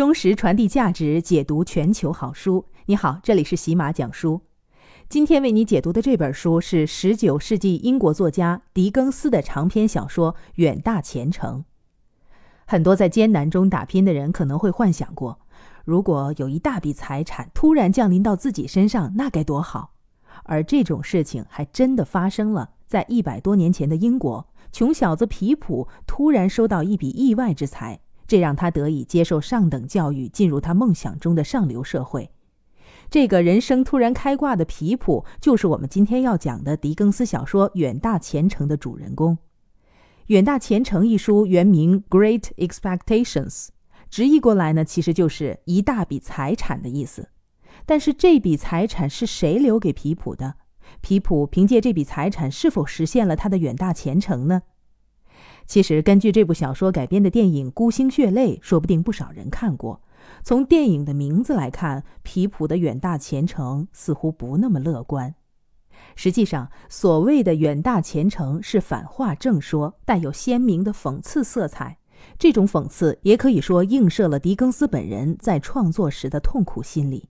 忠实传递价值，解读全球好书。你好，这里是喜马讲书。今天为你解读的这本书是十九世纪英国作家狄更斯的长篇小说《远大前程》。很多在艰难中打拼的人可能会幻想过，如果有一大笔财产突然降临到自己身上，那该多好。而这种事情还真的发生了，在一百多年前的英国，穷小子皮普突然收到一笔意外之财。这让他得以接受上等教育，进入他梦想中的上流社会。这个人生突然开挂的皮普，就是我们今天要讲的狄更斯小说《远大前程》的主人公。《远大前程》一书原名《Great Expectations》，直译过来呢，其实就是一大笔财产的意思。但是这笔财产是谁留给皮普的？皮普凭借这笔财产，是否实现了他的远大前程呢？其实，根据这部小说改编的电影《孤星血泪》，说不定不少人看过。从电影的名字来看，皮普的远大前程似乎不那么乐观。实际上，所谓的远大前程是反话正说，带有鲜明的讽刺色彩。这种讽刺也可以说映射了狄更斯本人在创作时的痛苦心理。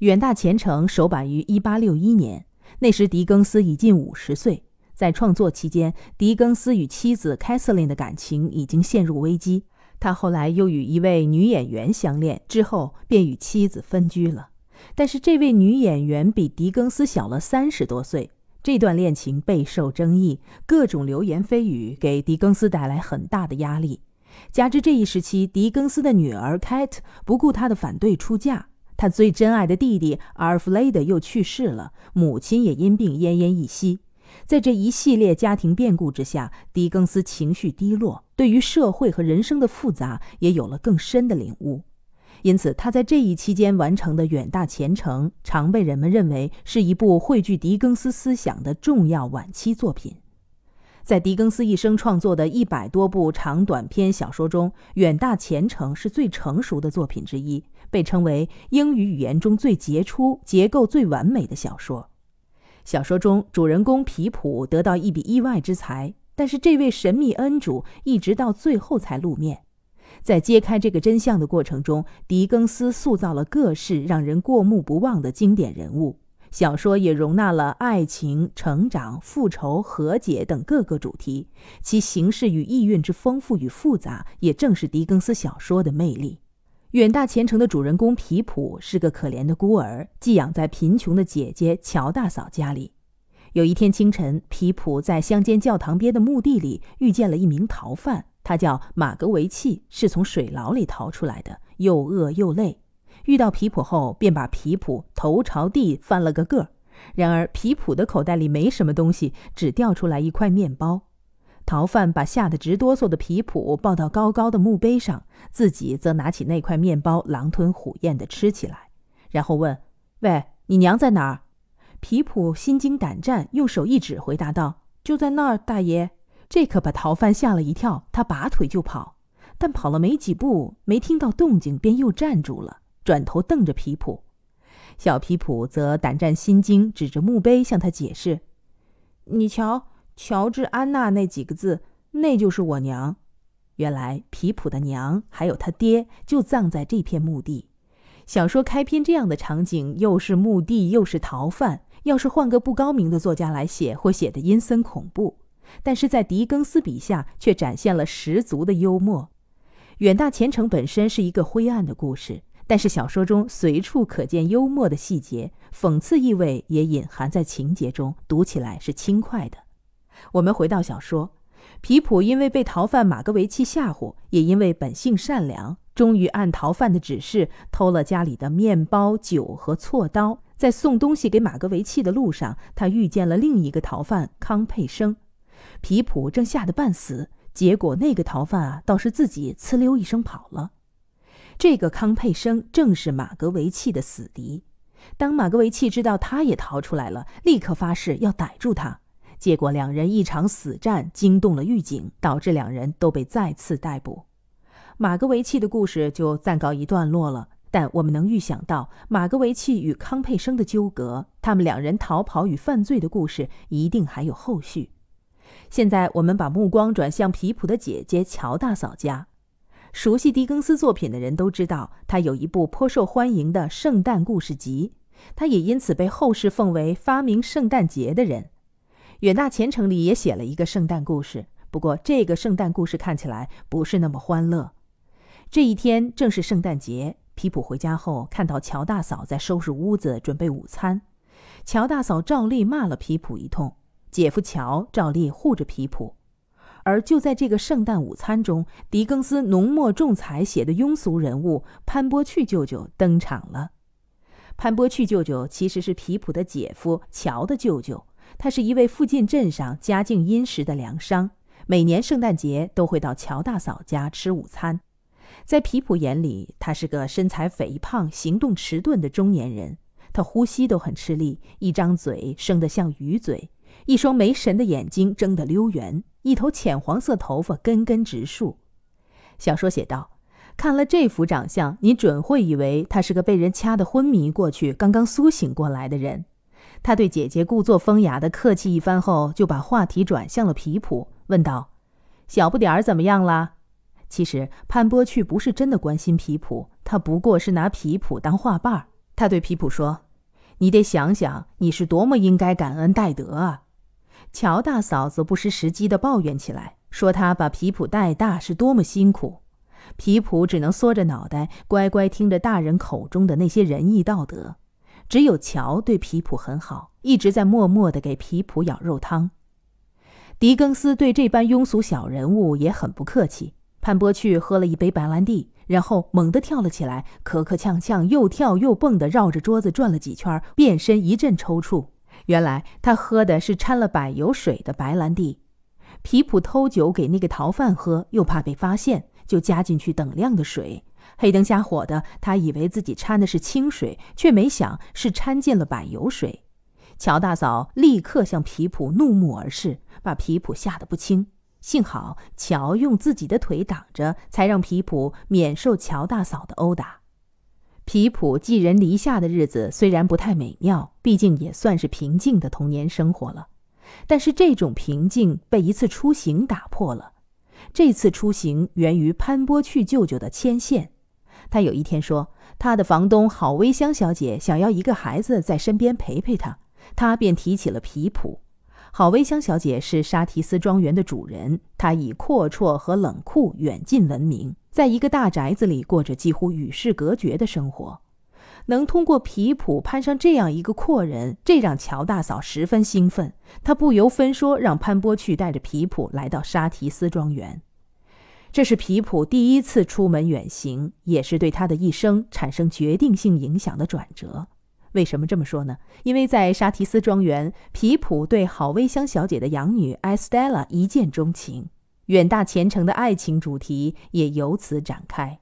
远大前程首版于1861年，那时狄更斯已近五十岁。在创作期间，狄更斯与妻子凯瑟琳的感情已经陷入危机。他后来又与一位女演员相恋，之后便与妻子分居了。但是这位女演员比狄更斯小了三十多岁，这段恋情备受争议，各种流言蜚语给狄更斯带来很大的压力。加之这一时期，狄更斯的女儿 Kate 不顾他的反对出嫁，他最珍爱的弟弟阿尔弗雷德又去世了，母亲也因病奄奄一息。在这一系列家庭变故之下，狄更斯情绪低落，对于社会和人生的复杂也有了更深的领悟。因此，他在这一期间完成的《远大前程》常被人们认为是一部汇聚狄更斯思想的重要晚期作品。在狄更斯一生创作的一百多部长短篇小说中，《远大前程》是最成熟的作品之一，被称为英语语言中最杰出、结构最完美的小说。小说中，主人公皮普得到一笔意外之财，但是这位神秘恩主一直到最后才露面。在揭开这个真相的过程中，狄更斯塑造了各式让人过目不忘的经典人物。小说也容纳了爱情、成长、复仇、和解等各个主题，其形式与意蕴之丰富与复杂，也正是狄更斯小说的魅力。远大前程的主人公皮普是个可怜的孤儿，寄养在贫穷的姐姐乔大嫂家里。有一天清晨，皮普在乡间教堂边的墓地里遇见了一名逃犯，他叫马格维契，是从水牢里逃出来的，又饿又累。遇到皮普后，便把皮普头朝地翻了个个儿。然而，皮普的口袋里没什么东西，只掉出来一块面包。逃犯把吓得直哆嗦的皮普抱到高高的墓碑上，自己则拿起那块面包狼吞虎咽地吃起来，然后问：“喂，你娘在哪儿？”皮普心惊胆战，用手一指，回答道：“就在那儿，大爷。”这可把逃犯吓了一跳，他拔腿就跑，但跑了没几步，没听到动静，便又站住了，转头瞪着皮普。小皮普则胆战心惊，指着墓碑向他解释：“你瞧。”乔治·安娜那几个字，那就是我娘。原来皮普的娘还有他爹就葬在这片墓地。小说开篇这样的场景，又是墓地，又是逃犯，要是换个不高明的作家来写，会写得阴森恐怖。但是在狄更斯笔下，却展现了十足的幽默。远大前程本身是一个灰暗的故事，但是小说中随处可见幽默的细节，讽刺意味也隐含在情节中，读起来是轻快的。我们回到小说，皮普因为被逃犯马格维奇吓唬，也因为本性善良，终于按逃犯的指示偷了家里的面包、酒和锉刀。在送东西给马格维奇的路上，他遇见了另一个逃犯康佩生。皮普正吓得半死，结果那个逃犯啊倒是自己呲溜一声跑了。这个康佩生正是马格维奇的死敌。当马格维奇知道他也逃出来了，立刻发誓要逮住他。结果，两人一场死战，惊动了狱警，导致两人都被再次逮捕。马格维奇的故事就暂告一段落了，但我们能预想到马格维奇与康佩生的纠葛，他们两人逃跑与犯罪的故事一定还有后续。现在，我们把目光转向皮普的姐姐乔大嫂家。熟悉狄更斯作品的人都知道，他有一部颇受欢迎的《圣诞故事集》，他也因此被后世奉为发明圣诞节的人。远大前程里也写了一个圣诞故事，不过这个圣诞故事看起来不是那么欢乐。这一天正是圣诞节，皮普回家后看到乔大嫂在收拾屋子准备午餐。乔大嫂照例骂了皮普一通，姐夫乔照例护着皮普。而就在这个圣诞午餐中，狄更斯浓墨重彩写的庸俗人物潘波去舅舅登场了。潘波去舅舅其实是皮普的姐夫乔的舅舅。他是一位附近镇上家境殷实的粮商，每年圣诞节都会到乔大嫂家吃午餐。在皮普眼里，他是个身材肥胖、行动迟钝的中年人，他呼吸都很吃力，一张嘴生得像鱼嘴，一双没神的眼睛睁得溜圆，一头浅黄色头发根根直竖。小说写道：“看了这幅长相，你准会以为他是个被人掐得昏迷过去、刚刚苏醒过来的人。”他对姐姐故作风雅的客气一番后，就把话题转向了皮普，问道：“小不点儿怎么样了？”其实潘波去不是真的关心皮普，他不过是拿皮普当话伴儿。他对皮普说：“你得想想，你是多么应该感恩戴德啊！”乔大嫂子不失时机地抱怨起来，说：“他把皮普带大是多么辛苦。”皮普只能缩着脑袋，乖乖听着大人口中的那些仁义道德。只有乔对皮普很好，一直在默默地给皮普舀肉汤。狄更斯对这般庸俗小人物也很不客气。潘波去喝了一杯白兰地，然后猛地跳了起来，磕磕呛呛，又跳又蹦地绕着桌子转了几圈，变身一阵抽搐。原来他喝的是掺了柏油水的白兰地。皮普偷酒给那个逃犯喝，又怕被发现，就加进去等量的水。黑灯瞎火的，他以为自己掺的是清水，却没想是掺进了柏油水。乔大嫂立刻向皮普怒目而视，把皮普吓得不轻。幸好乔用自己的腿挡着，才让皮普免受乔大嫂的殴打。皮普寄人篱下的日子虽然不太美妙，毕竟也算是平静的童年生活了。但是这种平静被一次出行打破了。这次出行源于潘波去舅舅的牵线。他有一天说，他的房东郝薇香小姐想要一个孩子在身边陪陪她，他便提起了皮普。郝薇香小姐是沙提斯庄园的主人，她以阔绰和冷酷远近闻名，在一个大宅子里过着几乎与世隔绝的生活。能通过皮普攀上这样一个阔人，这让乔大嫂十分兴奋，她不由分说让潘波去带着皮普来到沙提斯庄园。这是皮普第一次出门远行，也是对他的一生产生决定性影响的转折。为什么这么说呢？因为在沙提斯庄园，皮普对好微香小姐的养女埃斯黛拉一见钟情，远大前程的爱情主题也由此展开。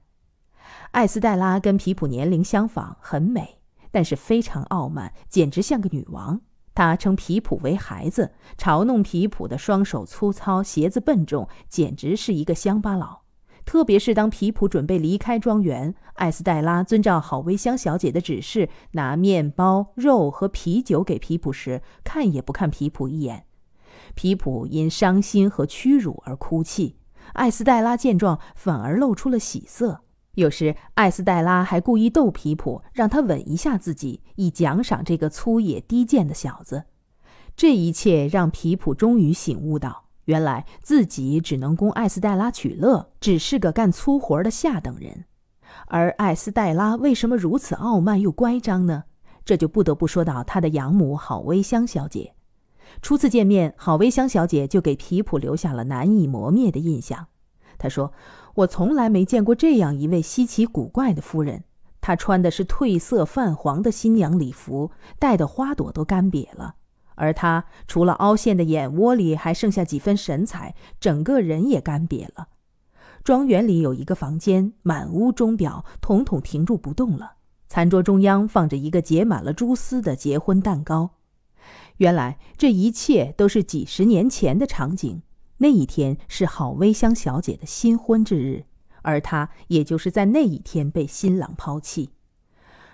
埃斯黛拉跟皮普年龄相仿，很美，但是非常傲慢，简直像个女王。他称皮普为孩子，嘲弄皮普的双手粗糙、鞋子笨重，简直是一个乡巴佬。特别是当皮普准备离开庄园，艾斯黛拉遵照好薇香小姐的指示，拿面包、肉和啤酒给皮普时，看也不看皮普一眼。皮普因伤心和屈辱而哭泣，艾斯黛拉见状反而露出了喜色。有时，艾斯黛拉还故意逗皮普，让他吻一下自己，以奖赏这个粗野低贱的小子。这一切让皮普终于醒悟到，原来自己只能供艾斯黛拉取乐，只是个干粗活的下等人。而艾斯黛拉为什么如此傲慢又乖张呢？这就不得不说到他的养母郝薇香小姐。初次见面，郝薇香小姐就给皮普留下了难以磨灭的印象。她说。我从来没见过这样一位稀奇古怪的夫人。她穿的是褪色泛黄的新娘礼服，戴的花朵都干瘪了。而她除了凹陷的眼窝里还剩下几分神采，整个人也干瘪了。庄园里有一个房间，满屋钟表统统停住不动了。餐桌中央放着一个结满了蛛丝的结婚蛋糕。原来，这一切都是几十年前的场景。那一天是郝薇香小姐的新婚之日，而她也就是在那一天被新郎抛弃。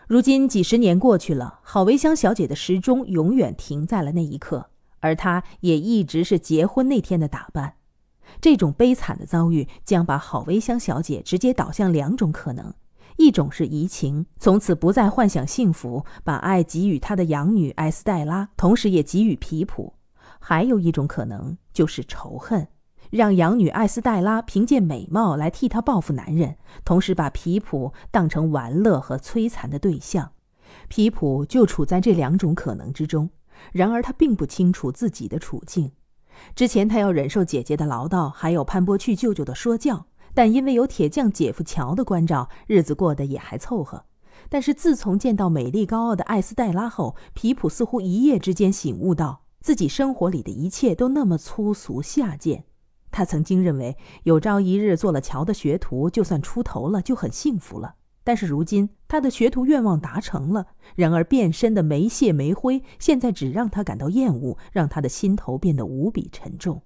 如今几十年过去了，郝薇香小姐的时钟永远停在了那一刻，而她也一直是结婚那天的打扮。这种悲惨的遭遇将把郝薇香小姐直接导向两种可能：一种是移情，从此不再幻想幸福，把爱给予她的养女埃斯黛拉，同时也给予皮普。还有一种可能就是仇恨，让养女艾斯黛拉凭借美貌来替她报复男人，同时把皮普当成玩乐和摧残的对象。皮普就处在这两种可能之中，然而他并不清楚自己的处境。之前他要忍受姐姐的唠叨，还有潘波去舅舅的说教，但因为有铁匠姐夫乔的关照，日子过得也还凑合。但是自从见到美丽高傲的艾斯黛拉后，皮普似乎一夜之间醒悟到。自己生活里的一切都那么粗俗下贱。他曾经认为有朝一日做了乔的学徒就算出头了，就很幸福了。但是如今他的学徒愿望达成了，然而变身的梅谢梅灰现在只让他感到厌恶，让他的心头变得无比沉重。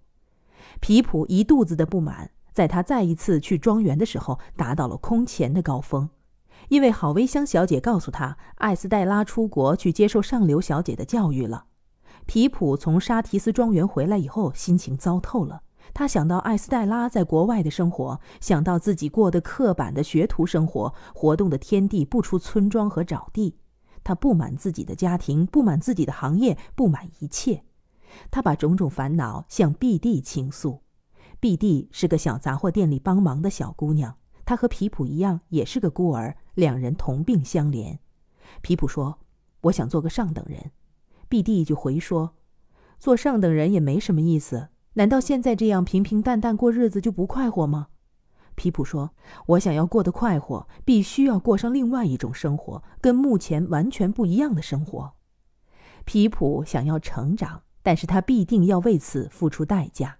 皮普一肚子的不满，在他再一次去庄园的时候达到了空前的高峰，因为郝薇香小姐告诉他，艾斯黛拉出国去接受上流小姐的教育了。皮普从沙提斯庄园回来以后，心情糟透了。他想到艾斯黛拉在国外的生活，想到自己过的刻板的学徒生活，活动的天地不出村庄和沼地。他不满自己的家庭，不满自己的行业，不满一切。他把种种烦恼向毕蒂倾诉。毕蒂是个小杂货店里帮忙的小姑娘，她和皮普一样也是个孤儿，两人同病相怜。皮普说：“我想做个上等人。”毕地就回说：“做上等人也没什么意思，难道现在这样平平淡淡过日子就不快活吗？”皮普说：“我想要过得快活，必须要过上另外一种生活，跟目前完全不一样的生活。”皮普想要成长，但是他必定要为此付出代价。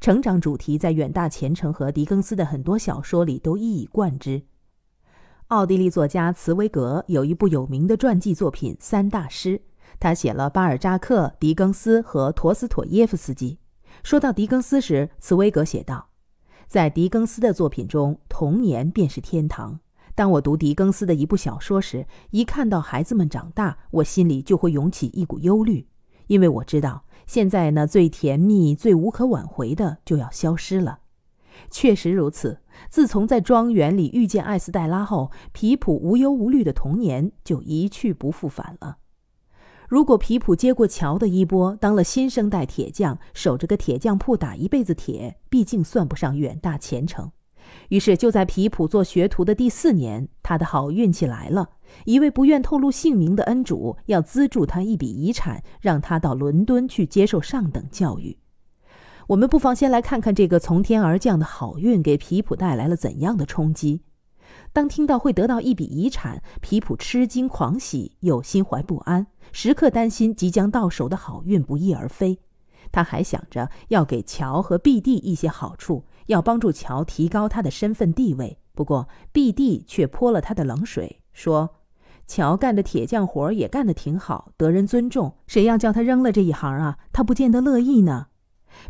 成长主题在远大前程和狄更斯的很多小说里都一以贯之。奥地利作家茨威格有一部有名的传记作品《三大师》。他写了巴尔扎克、狄更斯和陀思妥耶夫斯基。说到狄更斯时，茨威格写道：“在狄更斯的作品中，童年便是天堂。当我读狄更斯的一部小说时，一看到孩子们长大，我心里就会涌起一股忧虑，因为我知道现在那最甜蜜、最无可挽回的就要消失了。确实如此。自从在庄园里遇见艾斯黛拉后，皮普无忧无虑的童年就一去不复返了。”如果皮普接过乔的衣钵，当了新生代铁匠，守着个铁匠铺打一辈子铁，毕竟算不上远大前程。于是，就在皮普做学徒的第四年，他的好运气来了，一位不愿透露姓名的恩主要资助他一笔遗产，让他到伦敦去接受上等教育。我们不妨先来看看这个从天而降的好运给皮普带来了怎样的冲击。当听到会得到一笔遗产，皮普吃惊、狂喜，又心怀不安，时刻担心即将到手的好运不翼而飞。他还想着要给乔和毕蒂一些好处，要帮助乔提高他的身份地位。不过毕蒂却泼了他的冷水，说：“乔干的铁匠活也干得挺好，得人尊重，谁要叫他扔了这一行啊？他不见得乐意呢。”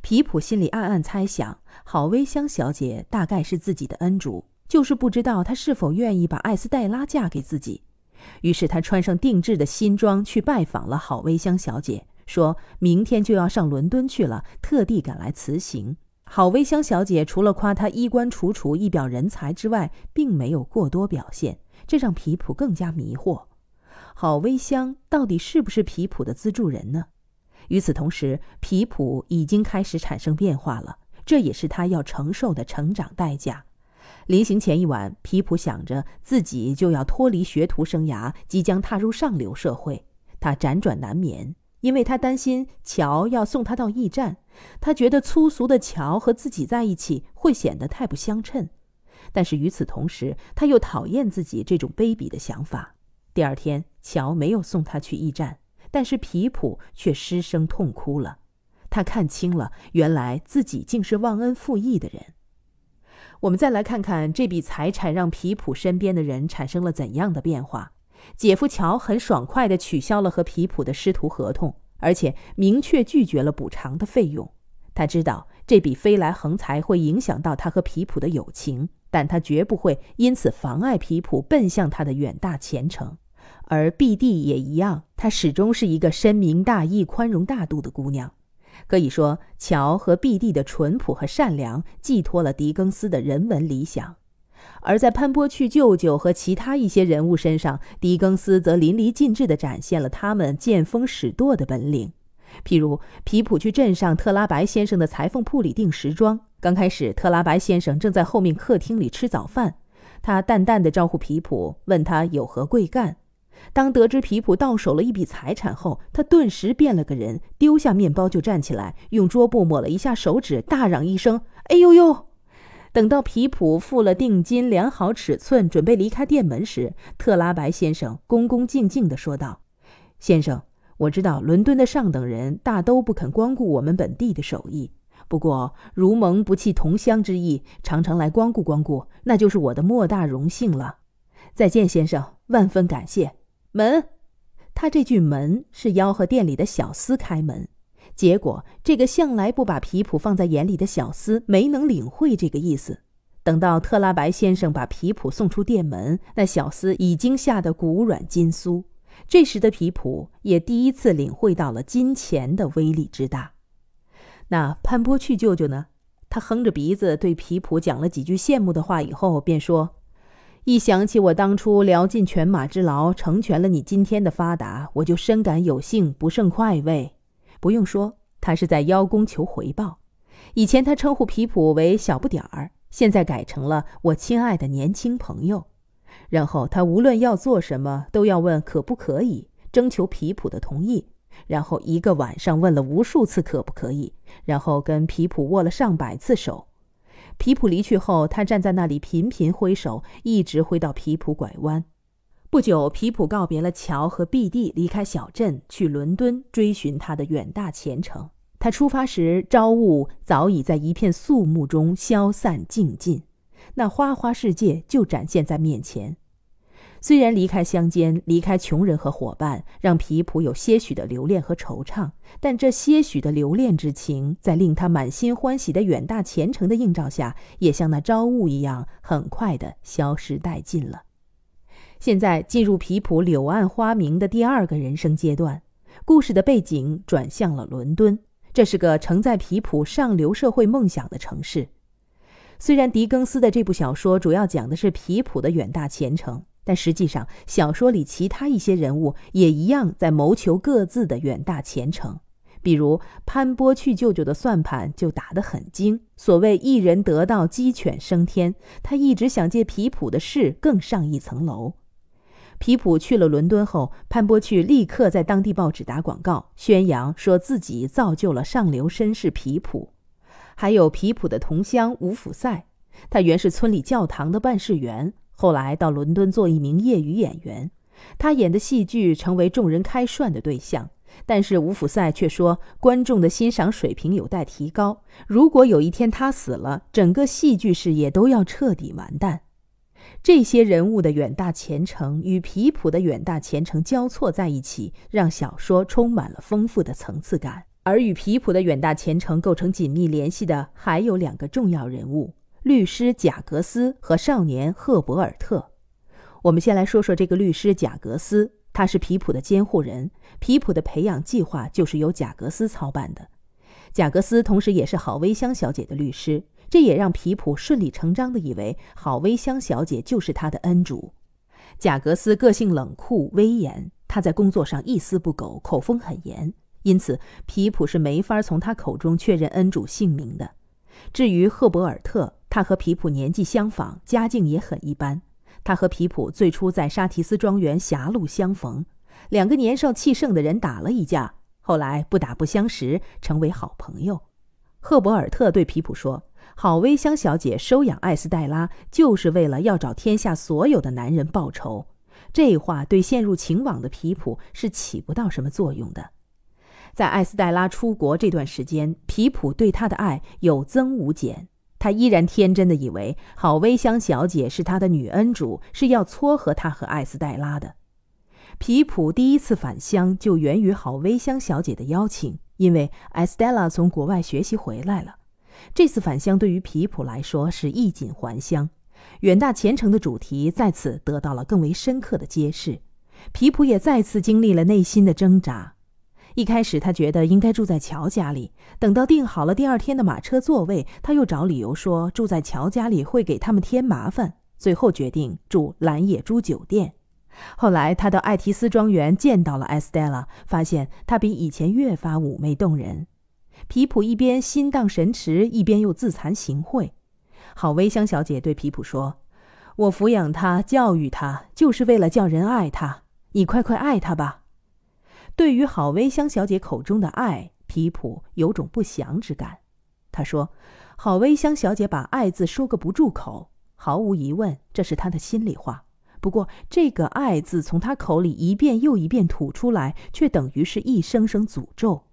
皮普心里暗暗猜想，郝薇香小姐大概是自己的恩主。就是不知道他是否愿意把艾斯黛拉嫁给自己，于是他穿上定制的新装去拜访了郝薇香小姐，说明天就要上伦敦去了，特地赶来辞行。郝薇香小姐除了夸他衣冠楚楚、一表人才之外，并没有过多表现，这让皮普更加迷惑。郝薇香到底是不是皮普的资助人呢？与此同时，皮普已经开始产生变化了，这也是他要承受的成长代价。临行前一晚，皮普想着自己就要脱离学徒生涯，即将踏入上流社会，他辗转难眠，因为他担心乔要送他到驿站，他觉得粗俗的乔和自己在一起会显得太不相称。但是与此同时，他又讨厌自己这种卑鄙的想法。第二天，乔没有送他去驿站，但是皮普却失声痛哭了，他看清了，原来自己竟是忘恩负义的人。我们再来看看这笔财产让皮普身边的人产生了怎样的变化。姐夫乔很爽快的取消了和皮普的师徒合同，而且明确拒绝了补偿的费用。他知道这笔飞来横财会影响到他和皮普的友情，但他绝不会因此妨碍皮普奔向他的远大前程。而碧蒂也一样，她始终是一个深明大义、宽容大度的姑娘。可以说，乔和毕蒂的淳朴和善良寄托了狄更斯的人文理想；而在潘波去舅舅和其他一些人物身上，狄更斯则淋漓尽致地展现了他们见风使舵的本领。譬如，皮普去镇上特拉白先生的裁缝铺里订时装，刚开始，特拉白先生正在后面客厅里吃早饭，他淡淡的招呼皮普，问他有何贵干。当得知皮普到手了一笔财产后，他顿时变了个人，丢下面包就站起来，用桌布抹了一下手指，大嚷一声：“哎呦呦！”等到皮普付了定金、量好尺寸，准备离开店门时，特拉白先生恭恭敬敬地说道：“先生，我知道伦敦的上等人大都不肯光顾我们本地的手艺，不过如蒙不弃同乡之意，常常来光顾光顾，那就是我的莫大荣幸了。再见，先生，万分感谢。”门，他这句“门”是吆喝店里的小厮开门，结果这个向来不把皮普放在眼里的小厮没能领会这个意思。等到特拉白先生把皮普送出店门，那小厮已经吓得骨软筋酥。这时的皮普也第一次领会到了金钱的威力之大。那潘波去舅舅呢？他哼着鼻子对皮普讲了几句羡慕的话以后，便说。一想起我当初聊尽犬马之劳，成全了你今天的发达，我就深感有幸，不胜快慰。不用说，他是在邀功求回报。以前他称呼皮普为小不点儿，现在改成了我亲爱的年轻朋友。然后他无论要做什么，都要问可不可以，征求皮普的同意。然后一个晚上问了无数次可不可以，然后跟皮普握了上百次手。皮普离去后，他站在那里频频挥手，一直挥到皮普拐弯。不久，皮普告别了乔和毕蒂，离开小镇去伦敦追寻他的远大前程。他出发时，朝雾早已在一片肃穆中消散尽尽，那花花世界就展现在面前。虽然离开乡间，离开穷人和伙伴，让皮普有些许的留恋和惆怅，但这些许的留恋之情，在令他满心欢喜的远大前程的映照下，也像那朝雾一样，很快的消失殆尽了。现在进入皮普柳暗花明的第二个人生阶段，故事的背景转向了伦敦，这是个承载皮普上流社会梦想的城市。虽然狄更斯的这部小说主要讲的是皮普的远大前程。但实际上，小说里其他一些人物也一样在谋求各自的远大前程。比如潘波去舅舅的算盘就打得很精，所谓“一人得道，鸡犬升天”，他一直想借皮普的事更上一层楼。皮普去了伦敦后，潘波去立刻在当地报纸打广告，宣扬说自己造就了上流绅士皮普。还有皮普的同乡吴福赛，他原是村里教堂的办事员。后来到伦敦做一名业余演员，他演的戏剧成为众人开涮的对象。但是吴辅塞却说，观众的欣赏水平有待提高。如果有一天他死了，整个戏剧事业都要彻底完蛋。这些人物的远大前程与皮普的远大前程交错在一起，让小说充满了丰富的层次感。而与皮普的远大前程构成紧密联系的还有两个重要人物。律师贾格斯和少年赫伯尔特，我们先来说说这个律师贾格斯，他是皮普的监护人，皮普的培养计划就是由贾格斯操办的。贾格斯同时也是郝薇香小姐的律师，这也让皮普顺理成章的以为郝薇香小姐就是他的恩主。贾格斯个性冷酷威严，他在工作上一丝不苟，口风很严，因此皮普是没法从他口中确认恩主姓名的。至于赫伯尔特，他和皮普年纪相仿，家境也很一般。他和皮普最初在沙提斯庄园狭路相逢，两个年少气盛的人打了一架，后来不打不相识，成为好朋友。赫伯尔特对皮普说：“好薇香小姐收养艾斯黛拉，就是为了要找天下所有的男人报仇。”这话对陷入情网的皮普是起不到什么作用的。在艾斯黛拉出国这段时间，皮普对她的爱有增无减。他依然天真的以为郝薇香小姐是他的女恩主，是要撮合他和艾斯黛拉的。皮普第一次返乡就源于郝薇香小姐的邀请，因为艾斯黛拉从国外学习回来了。这次返乡对于皮普来说是衣锦还乡，远大前程的主题在此得到了更为深刻的揭示。皮普也再次经历了内心的挣扎。一开始，他觉得应该住在乔家里。等到订好了第二天的马车座位，他又找理由说住在乔家里会给他们添麻烦。最后决定住蓝野猪酒店。后来，他到爱提斯庄园见到了埃斯黛拉，发现她比以前越发妩媚动人。皮普一边心荡神驰，一边又自惭形秽。好微香小姐对皮普说：“我抚养她，教育她，就是为了叫人爱她。你快快爱她吧。”对于郝薇香小姐口中的爱，皮普有种不祥之感。他说：“郝薇香小姐把爱字说个不住口，毫无疑问，这是她的心里话。不过，这个爱字从她口里一遍又一遍吐出来，却等于是一声声诅咒。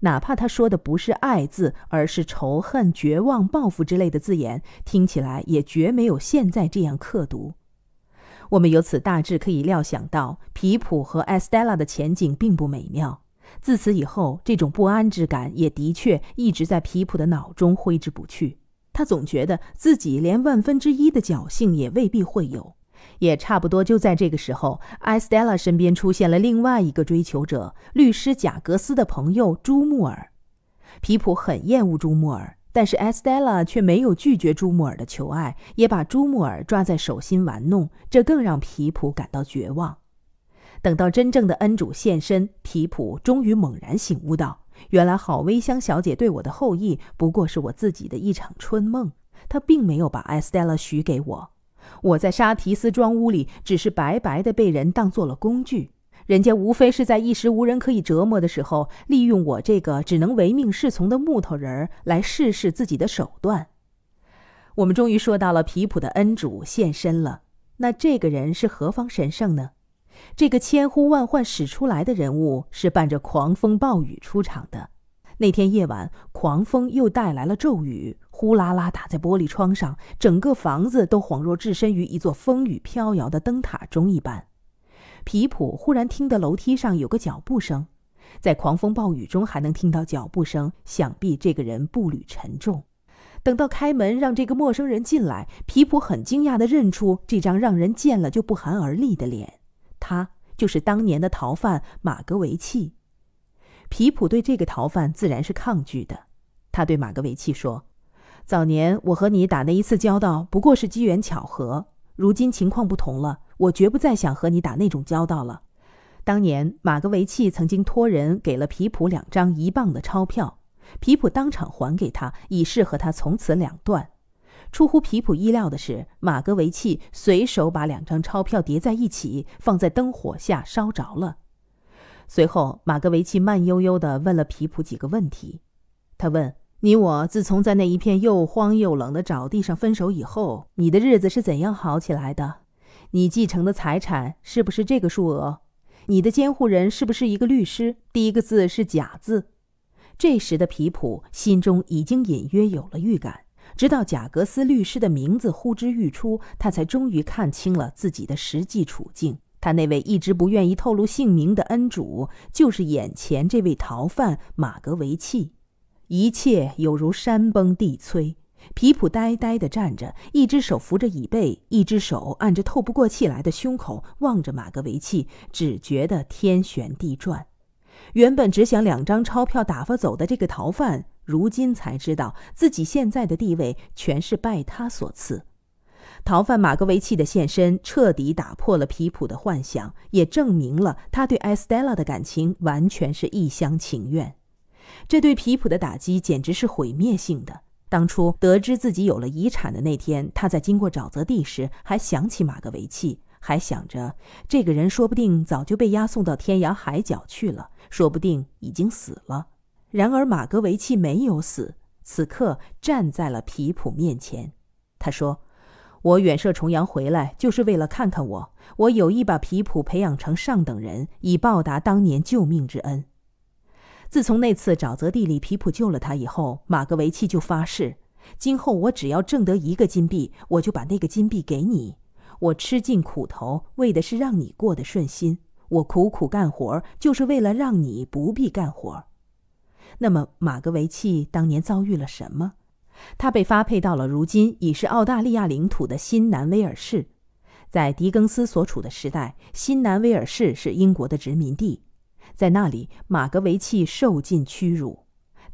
哪怕她说的不是爱字，而是仇恨、绝望、报复之类的字眼，听起来也绝没有现在这样刻毒。”我们由此大致可以料想到，皮普和艾斯黛拉的前景并不美妙。自此以后，这种不安之感也的确一直在皮普的脑中挥之不去。他总觉得自己连万分之一的侥幸也未必会有。也差不多就在这个时候艾斯黛拉身边出现了另外一个追求者——律师贾格斯的朋友朱穆尔。皮普很厌恶朱穆尔。但是 Estella 却没有拒绝朱穆尔的求爱，也把朱穆尔抓在手心玩弄，这更让皮普感到绝望。等到真正的恩主现身，皮普终于猛然醒悟到，原来好薇香小姐对我的厚意，不过是我自己的一场春梦，她并没有把 Estella 许给我，我在沙提斯庄屋里只是白白的被人当做了工具。人家无非是在一时无人可以折磨的时候，利用我这个只能唯命是从的木头人儿来试试自己的手段。我们终于说到了皮普的恩主现身了。那这个人是何方神圣呢？这个千呼万唤使出来的人物是伴着狂风暴雨出场的。那天夜晚，狂风又带来了骤雨，呼啦啦打在玻璃窗上，整个房子都恍若置身于一座风雨飘摇的灯塔中一般。皮普忽然听得楼梯上有个脚步声，在狂风暴雨中还能听到脚步声，想必这个人步履沉重。等到开门让这个陌生人进来，皮普很惊讶地认出这张让人见了就不寒而栗的脸，他就是当年的逃犯马格维奇。皮普对这个逃犯自然是抗拒的，他对马格维奇说：“早年我和你打那一次交道，不过是机缘巧合。”如今情况不同了，我绝不再想和你打那种交道了。当年马格维奇曾经托人给了皮普两张一磅的钞票，皮普当场还给他，以示和他从此两断。出乎皮普意料的是，马格维奇随手把两张钞票叠在一起，放在灯火下烧着了。随后，马格维奇慢悠悠地问了皮普几个问题，他问。你我自从在那一片又荒又冷的沼地上分手以后，你的日子是怎样好起来的？你继承的财产是不是这个数额？你的监护人是不是一个律师？第一个字是假字。这时的皮普心中已经隐约有了预感，直到贾格斯律师的名字呼之欲出，他才终于看清了自己的实际处境。他那位一直不愿意透露姓名的恩主，就是眼前这位逃犯马格维契。一切有如山崩地摧，皮普呆呆地站着，一只手扶着椅背，一只手按着透不过气来的胸口，望着马格维奇，只觉得天旋地转。原本只想两张钞票打发走的这个逃犯，如今才知道自己现在的地位全是拜他所赐。逃犯马格维奇的现身彻底打破了皮普的幻想，也证明了他对埃斯黛拉的感情完全是一厢情愿。这对皮普的打击简直是毁灭性的。当初得知自己有了遗产的那天，他在经过沼泽地时还想起马格维奇，还想着这个人说不定早就被押送到天涯海角去了，说不定已经死了。然而马格维奇没有死，此刻站在了皮普面前。他说：“我远涉重洋回来就是为了看看我。我有意把皮普培养成上等人，以报答当年救命之恩。”自从那次沼泽地里皮普救了他以后，马格维奇就发誓，今后我只要挣得一个金币，我就把那个金币给你。我吃尽苦头，为的是让你过得顺心；我苦苦干活，就是为了让你不必干活。那么，马格维奇当年遭遇了什么？他被发配到了如今已是澳大利亚领土的新南威尔士。在狄更斯所处的时代，新南威尔士是英国的殖民地。在那里，马格维奇受尽屈辱。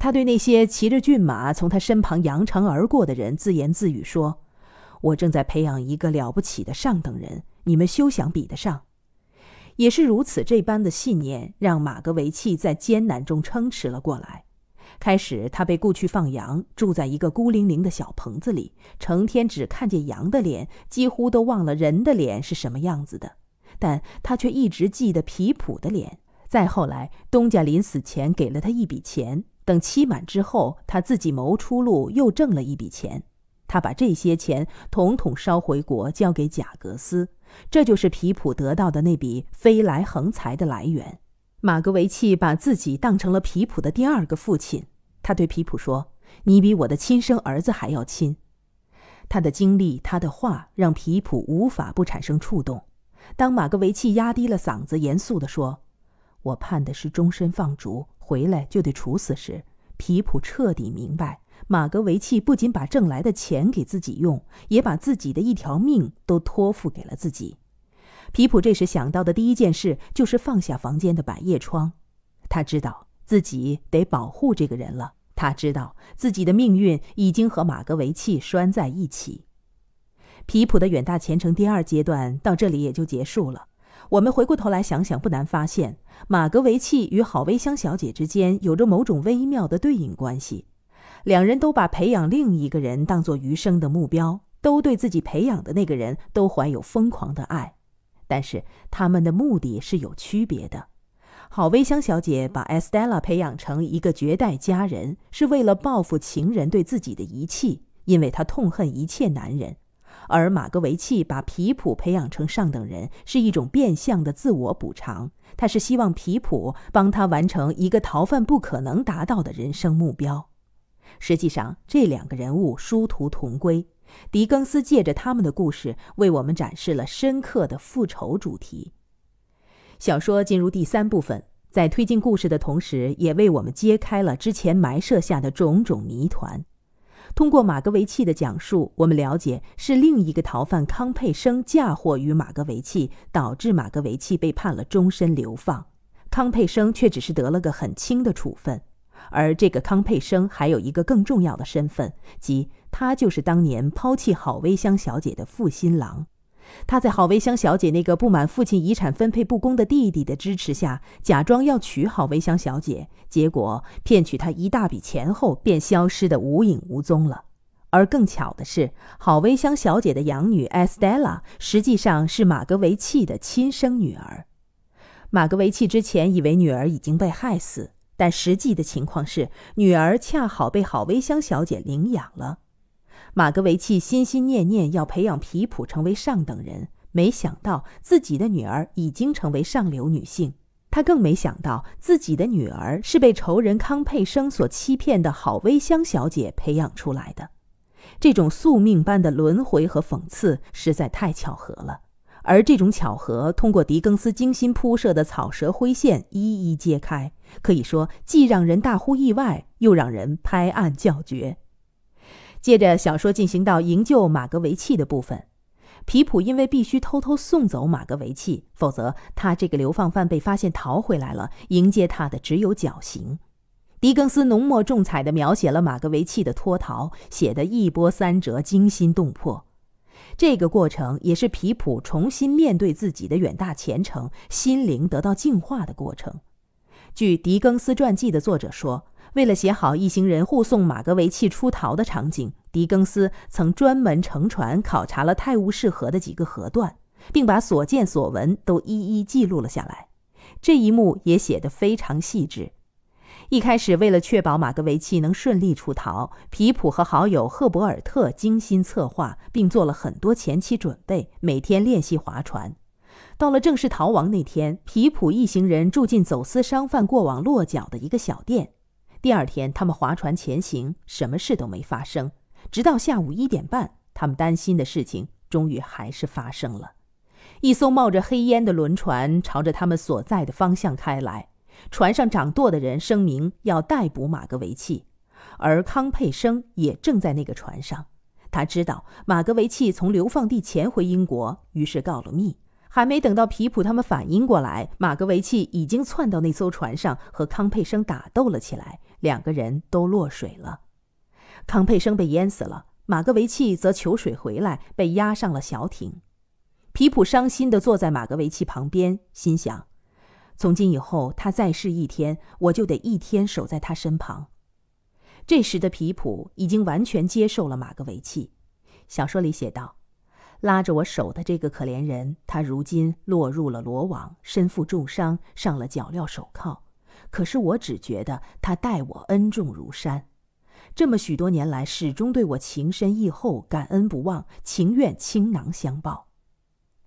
他对那些骑着骏马从他身旁扬长而过的人自言自语说：“我正在培养一个了不起的上等人，你们休想比得上。”也是如此这般的信念，让马格维奇在艰难中撑持了过来。开始，他被雇去放羊，住在一个孤零零的小棚子里，成天只看见羊的脸，几乎都忘了人的脸是什么样子的。但他却一直记得皮普的脸。再后来，东家临死前给了他一笔钱，等期满之后，他自己谋出路，又挣了一笔钱。他把这些钱统统捎回国，交给贾格斯。这就是皮普得到的那笔飞来横财的来源。马格维奇把自己当成了皮普的第二个父亲，他对皮普说：“你比我的亲生儿子还要亲。”他的经历，他的话，让皮普无法不产生触动。当马格维奇压低了嗓子，严肃地说。我盼的是终身放逐，回来就得处死时，皮普彻底明白，马格维奇不仅把挣来的钱给自己用，也把自己的一条命都托付给了自己。皮普这时想到的第一件事就是放下房间的百叶窗，他知道自己得保护这个人了，他知道自己的命运已经和马格维奇拴在一起。皮普的远大前程第二阶段到这里也就结束了。我们回过头来想想，不难发现，马格维契与郝薇香小姐之间有着某种微妙的对应关系。两人都把培养另一个人当作余生的目标，都对自己培养的那个人都怀有疯狂的爱。但是他们的目的是有区别的。郝薇香小姐把 Estella 培养成一个绝代佳人，是为了报复情人对自己的遗弃，因为她痛恨一切男人。而马格维契把皮普培养成上等人，是一种变相的自我补偿。他是希望皮普帮他完成一个逃犯不可能达到的人生目标。实际上，这两个人物殊途同归。狄更斯借着他们的故事，为我们展示了深刻的复仇主题。小说进入第三部分，在推进故事的同时，也为我们揭开了之前埋设下的种种谜团。通过马格维契的讲述，我们了解是另一个逃犯康佩生嫁祸于马格维契，导致马格维契被判了终身流放。康佩生却只是得了个很轻的处分，而这个康佩生还有一个更重要的身份，即他就是当年抛弃郝薇香小姐的负心郎。他在郝维香小姐那个不满父亲遗产分配不公的弟弟的支持下，假装要娶郝维香小姐，结果骗取她一大笔钱后便消失得无影无踪了。而更巧的是，郝维香小姐的养女 Estella 实际上是马格维契的亲生女儿。马格维契之前以为女儿已经被害死，但实际的情况是，女儿恰好被郝维香小姐领养了。马格维奇心心念念要培养皮普成为上等人，没想到自己的女儿已经成为上流女性。他更没想到自己的女儿是被仇人康佩生所欺骗的郝薇香小姐培养出来的。这种宿命般的轮回和讽刺实在太巧合了。而这种巧合通过狄更斯精心铺设的草蛇灰线一一揭开，可以说既让人大呼意外，又让人拍案叫绝。接着，小说进行到营救马格维奇的部分，皮普因为必须偷偷送走马格维奇，否则他这个流放犯被发现逃回来了，迎接他的只有绞刑。狄更斯浓墨重彩地描写了马格维奇的脱逃，写得一波三折，惊心动魄。这个过程也是皮普重新面对自己的远大前程，心灵得到净化的过程。据狄更斯传记的作者说，为了写好一行人护送马格维奇出逃的场景，狄更斯曾专门乘船考察了泰晤士河的几个河段，并把所见所闻都一一记录了下来。这一幕也写得非常细致。一开始，为了确保马格维奇能顺利出逃，皮普和好友赫伯尔特精心策划，并做了很多前期准备，每天练习划船。到了正式逃亡那天，皮普一行人住进走私商贩过往落脚的一个小店。第二天，他们划船前行，什么事都没发生。直到下午一点半，他们担心的事情终于还是发生了：一艘冒着黑烟的轮船朝着他们所在的方向开来。船上掌舵的人声明要逮捕马格维奇，而康佩生也正在那个船上。他知道马格维奇从流放地潜回英国，于是告了密。还没等到皮普他们反应过来，马格维奇已经窜到那艘船上，和康佩生打斗了起来。两个人都落水了，康佩生被淹死了，马格维奇则求水回来，被压上了小艇。皮普伤心的坐在马格维奇旁边，心想：从今以后，他再世一天，我就得一天守在他身旁。这时的皮普已经完全接受了马格维奇。小说里写道。拉着我手的这个可怜人，他如今落入了罗网，身负重伤，上了脚镣手铐。可是我只觉得他待我恩重如山，这么许多年来始终对我情深意厚，感恩不忘，情愿倾囊相报。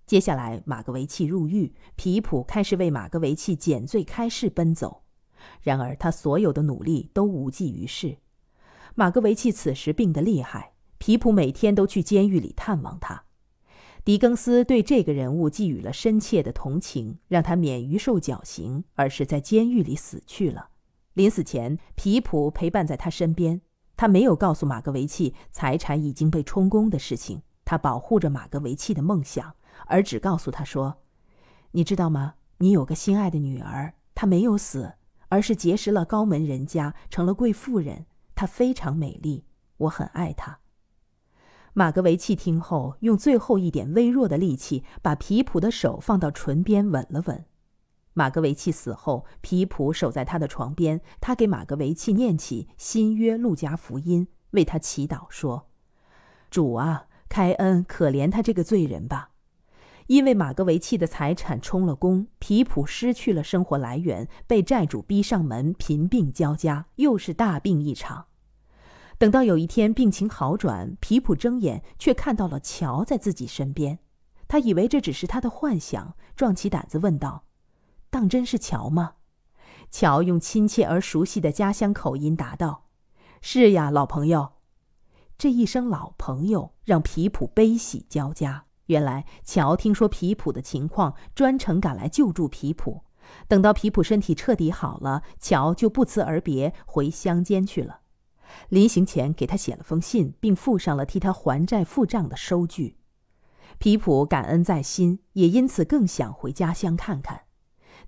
接下来，马格维奇入狱，皮普开始为马格维奇减罪开释奔走。然而，他所有的努力都无济于事。马格维奇此时病得厉害，皮普每天都去监狱里探望他。狄更斯对这个人物寄予了深切的同情，让他免于受绞刑，而是在监狱里死去了。临死前，皮普陪伴在他身边。他没有告诉马格维契财产已经被充公的事情，他保护着马格维契的梦想，而只告诉他说：“你知道吗？你有个心爱的女儿，她没有死，而是结识了高门人家，成了贵妇人。她非常美丽，我很爱她。”马格维奇听后，用最后一点微弱的力气，把皮普的手放到唇边吻了吻。马格维奇死后，皮普守在他的床边，他给马格维奇念起《新约路加福音》，为他祈祷说：“主啊，开恩可怜他这个罪人吧。”因为马格维奇的财产充了公，皮普失去了生活来源，被债主逼上门，贫病交加，又是大病一场。等到有一天病情好转，皮普睁眼却看到了乔在自己身边。他以为这只是他的幻想，壮起胆子问道：“当真是乔吗？”乔用亲切而熟悉的家乡口音答道：“是呀，老朋友。”这一声“老朋友”让皮普悲喜交加。原来乔听说皮普的情况，专程赶来救助皮普。等到皮普身体彻底好了，乔就不辞而别回乡间去了。临行前，给他写了封信，并附上了替他还债付账的收据。皮普感恩在心，也因此更想回家乡看看。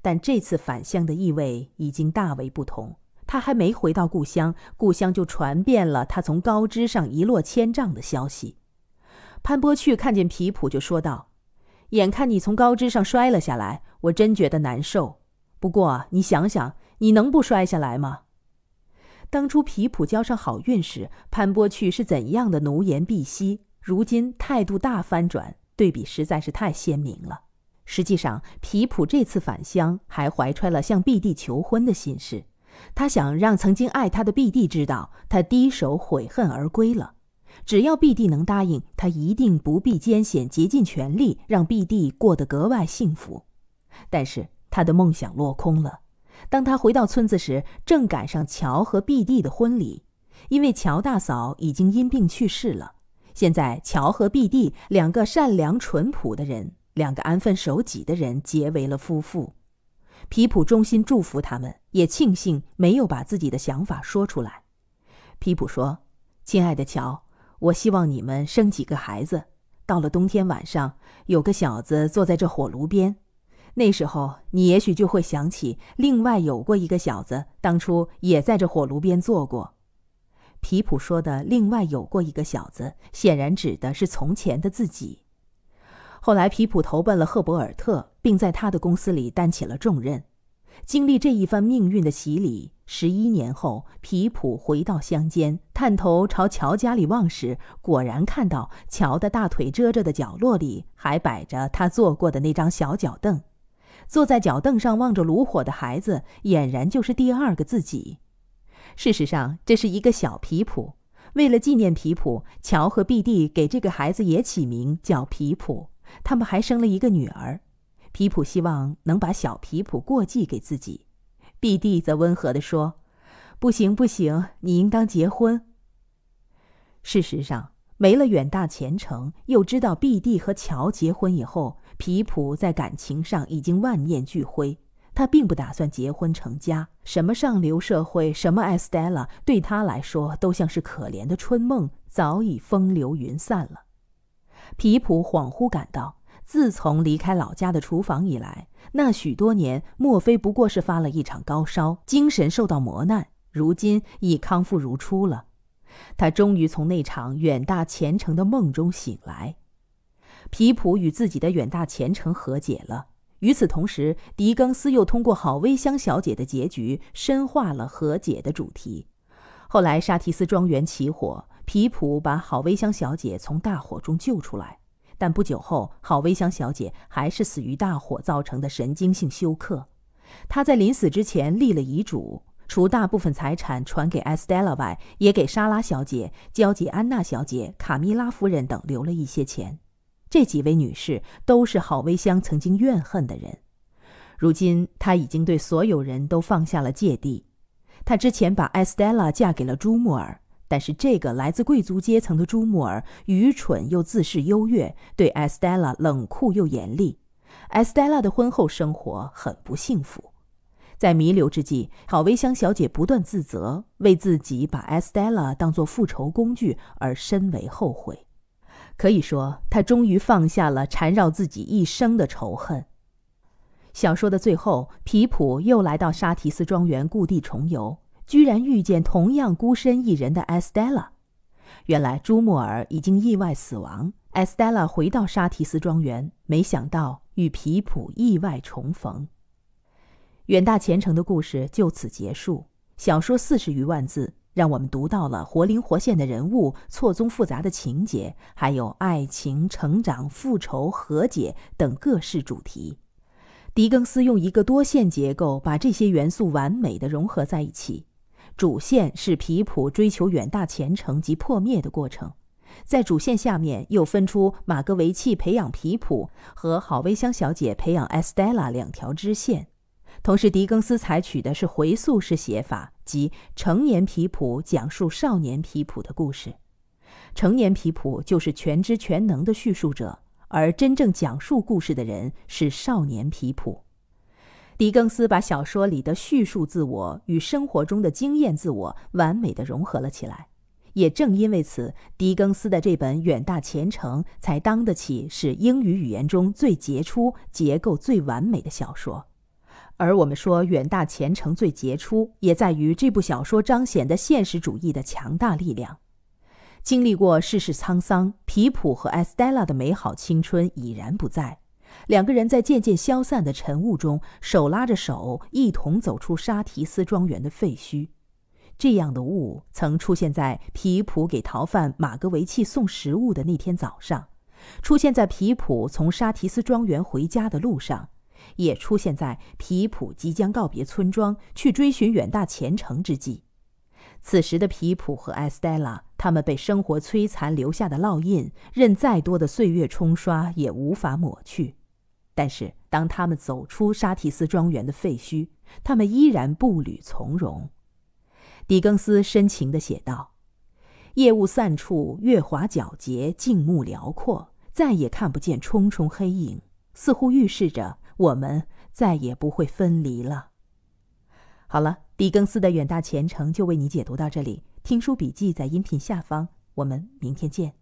但这次返乡的意味已经大为不同。他还没回到故乡，故乡就传遍了他从高枝上一落千丈的消息。潘波去看见皮普就说道：“眼看你从高枝上摔了下来，我真觉得难受。不过你想想，你能不摔下来吗？”当初皮普交上好运时，潘波去是怎样的奴颜婢膝，如今态度大翻转，对比实在是太鲜明了。实际上，皮普这次返乡还怀揣了向碧帝求婚的心事，他想让曾经爱他的碧帝知道，他低手悔恨而归了。只要碧帝能答应，他一定不避艰险，竭尽全力让碧帝过得格外幸福。但是他的梦想落空了。当他回到村子时，正赶上乔和毕蒂的婚礼。因为乔大嫂已经因病去世了，现在乔和毕蒂两个善良淳朴的人，两个安分守己的人结为了夫妇。皮普衷心祝福他们，也庆幸没有把自己的想法说出来。皮普说：“亲爱的乔，我希望你们生几个孩子。到了冬天晚上，有个小子坐在这火炉边。”那时候，你也许就会想起，另外有过一个小子，当初也在这火炉边坐过。皮普说的“另外有过一个小子”，显然指的是从前的自己。后来，皮普投奔了赫伯尔特，并在他的公司里担起了重任。经历这一番命运的洗礼，十一年后，皮普回到乡间，探头朝乔家里望时，果然看到乔的大腿遮着的角落里，还摆着他坐过的那张小脚凳。坐在脚凳上望着炉火的孩子，俨然就是第二个自己。事实上，这是一个小皮普。为了纪念皮普，乔和毕蒂给这个孩子也起名叫皮普。他们还生了一个女儿。皮普希望能把小皮普过继给自己。毕蒂则温和地说：“不行，不行，你应当结婚。”事实上，没了远大前程，又知道毕蒂和乔结婚以后。皮普在感情上已经万念俱灰，他并不打算结婚成家。什么上流社会，什么 Estella，对他来说都像是可怜的春梦，早已风流云散了。皮普恍惚感到，自从离开老家的厨房以来，那许多年，莫非不过是发了一场高烧，精神受到磨难，如今已康复如初了？他终于从那场远大前程的梦中醒来。皮普与自己的远大前程和解了。与此同时，狄更斯又通过好微香小姐的结局深化了和解的主题。后来，沙提斯庄园起火，皮普把好微香小姐从大火中救出来，但不久后，好微香小姐还是死于大火造成的神经性休克。她在临死之前立了遗嘱，除大部分财产传给 Estella 外，也给莎拉小姐、交际安娜小姐、卡米拉夫人等留了一些钱。这几位女士都是郝薇香曾经怨恨的人，如今她已经对所有人都放下了芥蒂。她之前把 Estella 嫁给了朱穆尔，但是这个来自贵族阶层的朱穆尔愚蠢又自恃优越，对 Estella 冷酷又严厉。Estella 的婚后生活很不幸福，在弥留之际，郝薇香小姐不断自责，为自己把 Estella 当作复仇工具而深为后悔。可以说，他终于放下了缠绕自己一生的仇恨。小说的最后，皮普又来到沙提斯庄园故地重游，居然遇见同样孤身一人的 e 斯黛拉。原来朱默尔已经意外死亡，e 斯黛拉回到沙提斯庄园，没想到与皮普意外重逢。远大前程的故事就此结束。小说四十余万字。让我们读到了活灵活现的人物、错综复杂的情节，还有爱情、成长、复仇、和解等各式主题。狄更斯用一个多线结构把这些元素完美的融合在一起。主线是皮普追求远大前程及破灭的过程，在主线下面又分出马格维契培养皮普和郝薇香小姐培养 Estella 两条支线。同时，狄更斯采取的是回溯式写法，即成年皮普讲述少年皮普的故事。成年皮普就是全知全能的叙述者，而真正讲述故事的人是少年皮普。狄更斯把小说里的叙述自我与生活中的经验自我完美的融合了起来。也正因为此，狄更斯的这本《远大前程》才当得起是英语语言中最杰出、结构最完美的小说。而我们说远大前程最杰出，也在于这部小说彰显的现实主义的强大力量。经历过世事沧桑，皮普和艾斯黛拉的美好青春已然不在。两个人在渐渐消散的晨雾中，手拉着手，一同走出沙提斯庄园的废墟。这样的雾曾出现在皮普给逃犯马格维奇送食物的那天早上，出现在皮普从沙提斯庄园回家的路上。也出现在皮普即将告别村庄去追寻远大前程之际。此时的皮普和埃斯黛拉，他们被生活摧残留下的烙印，任再多的岁月冲刷也无法抹去。但是，当他们走出沙提斯庄园的废墟，他们依然步履从容。狄更斯深情地写道：“夜雾散处，月华皎洁，静穆辽阔，再也看不见重重黑影，似乎预示着。”我们再也不会分离了。好了，狄更斯的远大前程就为你解读到这里。听书笔记在音频下方，我们明天见。